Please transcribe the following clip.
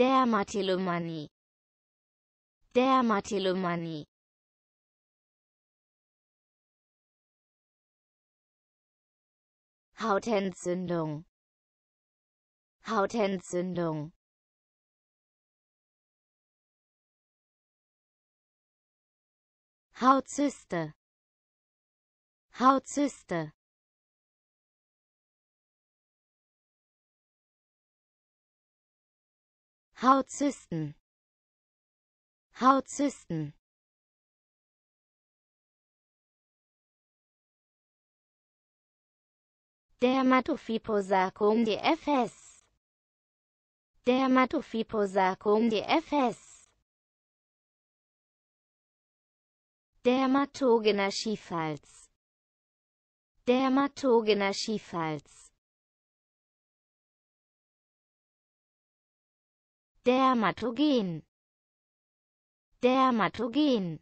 Dermatillomanie Dermatillomanie Hautentzündung Hautentzündung Hautzyste Hautzyste Hautzysten Hautzysten Dermatophyposarkom DFS Dermatophyposarkom DFS Dermatogener Schiefhals Dermatogener Schiefhals Dermatogen. Dermatogen.